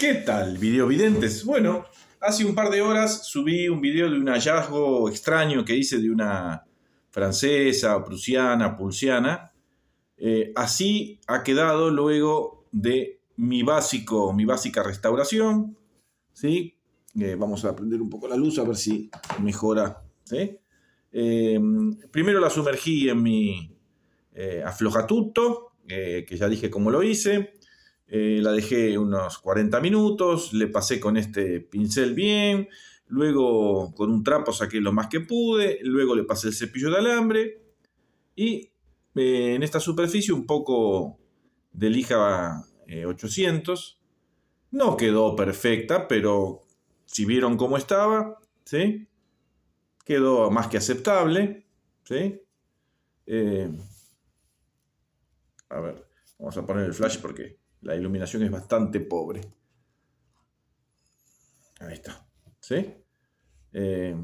¿Qué tal, videovidentes? Bueno, hace un par de horas subí un video de un hallazgo extraño que hice de una francesa, prusiana, pulsiana. Eh, así ha quedado luego de mi básico, mi básica restauración. ¿sí? Eh, vamos a prender un poco la luz a ver si mejora. Eh, primero la sumergí en mi aflojatuto, que ya dije cómo lo hice. Eh, la dejé unos 40 minutos, le pasé con este pincel bien, luego con un trapo saqué lo más que pude, luego le pasé el cepillo de alambre y eh, en esta superficie un poco de lija 800. Eh, no quedó perfecta, pero si vieron cómo estaba, Quedó más que aceptable, a ver, vamos a poner el flash porque la iluminación es bastante pobre. Ahí está. ¿Sí? Eh,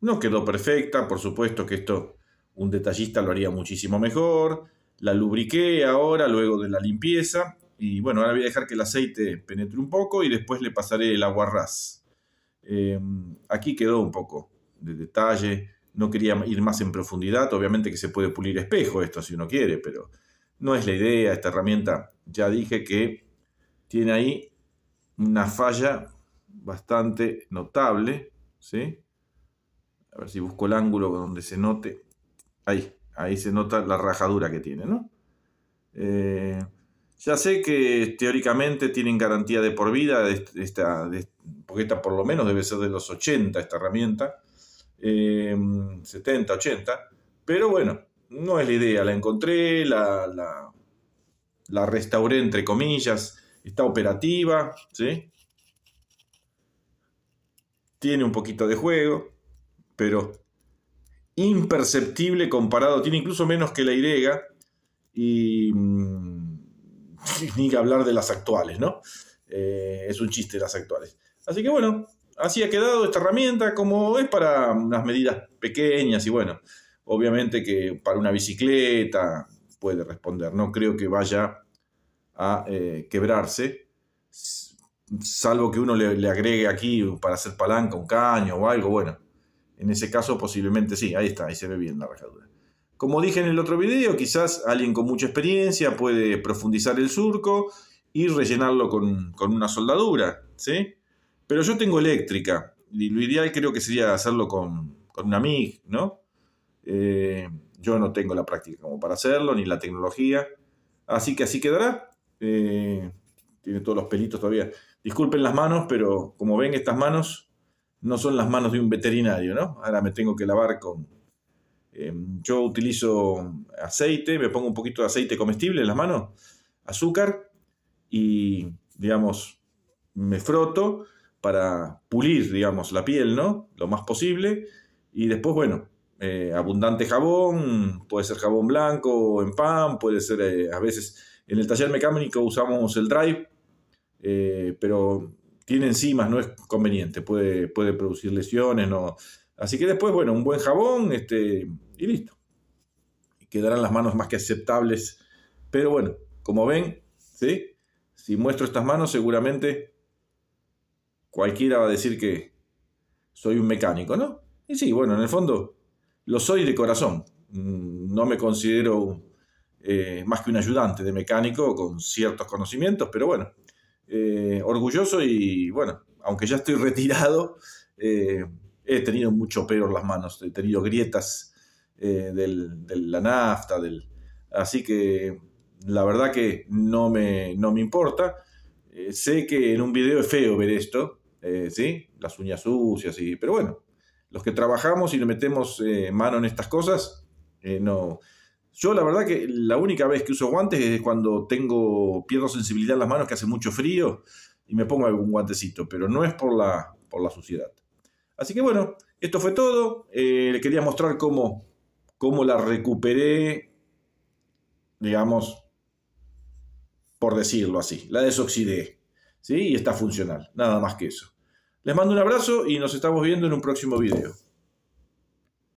no quedó perfecta, por supuesto que esto un detallista lo haría muchísimo mejor. La lubriqué ahora, luego de la limpieza. Y bueno, ahora voy a dejar que el aceite penetre un poco y después le pasaré el aguarrás. Eh, aquí quedó un poco de detalle. No quería ir más en profundidad. Obviamente que se puede pulir espejo esto si uno quiere, pero no es la idea, esta herramienta ya dije que tiene ahí una falla bastante notable, ¿sí? A ver si busco el ángulo donde se note. Ahí, ahí se nota la rajadura que tiene, eh, ya sé que teóricamente tienen garantía de por vida, esta, porque esta por lo menos debe ser de los 80, esta herramienta, 70, eh, 80, pero bueno, no es la idea, la encontré, la, restauré entre comillas, está operativa, ¿sí? Tiene un poquito de juego, pero imperceptible comparado, tiene incluso menos que la Y y mm, ni que hablar de las actuales, ¿no? Eh, es un chiste las actuales. Así que bueno, así ha quedado esta herramienta como es para unas medidas pequeñas y bueno, Obviamente que para una bicicleta puede responder, no creo que vaya a eh, quebrarse, salvo que uno le, agregue aquí para hacer palanca, un caño o algo, bueno, en ese caso posiblemente sí, ahí está, ahí se ve bien la rajadura. Como dije en el otro video, quizás alguien con mucha experiencia puede profundizar el surco y rellenarlo con, una soldadura, ¿sí? Pero yo tengo eléctrica, y lo ideal creo que sería hacerlo con, con una MIG, ¿no? Eh, yo no tengo la práctica como para hacerlo, ni la tecnología. Así que así quedará. Eh, tiene todos los pelitos todavía. Disculpen las manos, pero como ven, estas manos no son las manos de un veterinario, ¿no? Ahora me tengo que lavar con... Eh, yo utilizo aceite, me pongo un poquito de aceite comestible en las manos, azúcar y, digamos, me froto para pulir, digamos, la piel, ¿no? Lo más posible. Y después, bueno, eh, abundante jabón, puede ser jabón blanco en pan, puede ser eh, a veces en el taller mecánico usamos el drive, eh, pero tiene enzimas, no es conveniente, puede, puede producir lesiones, no. Así que después, bueno, un buen jabón este, y listo. Quedarán las manos más que aceptables. Pero bueno, como ven, ¿sí? si muestro estas manos, seguramente cualquiera va a decir que soy un mecánico, ¿no? Y sí, bueno, en el fondo lo soy de corazón, mm, no me considero eh, más que un ayudante de mecánico con ciertos conocimientos, pero bueno, eh, orgulloso y bueno, aunque ya estoy retirado, eh, he tenido mucho peor en las manos, he tenido grietas de la nafta, del, así que la verdad que no me, no me importa. sé que en un video es feo ver esto, ¿sí? Las uñas sucias y... Pero bueno, los que trabajamos y nos metemos eh, mano en estas cosas, eh, no. Yo la verdad que la única vez que uso guantes es cuando tengo, pierdo sensibilidad en las manos, que hace mucho frío, y me pongo algún guantecito, pero no es por la, por la suciedad. Así que bueno, esto fue todo. Eh, le quería mostrar cómo, cómo la recuperé, digamos, por decirlo así. La desoxidé. ¿sí? Y está funcional. Nada más que eso. Les mando un abrazo y nos estamos viendo en un próximo video.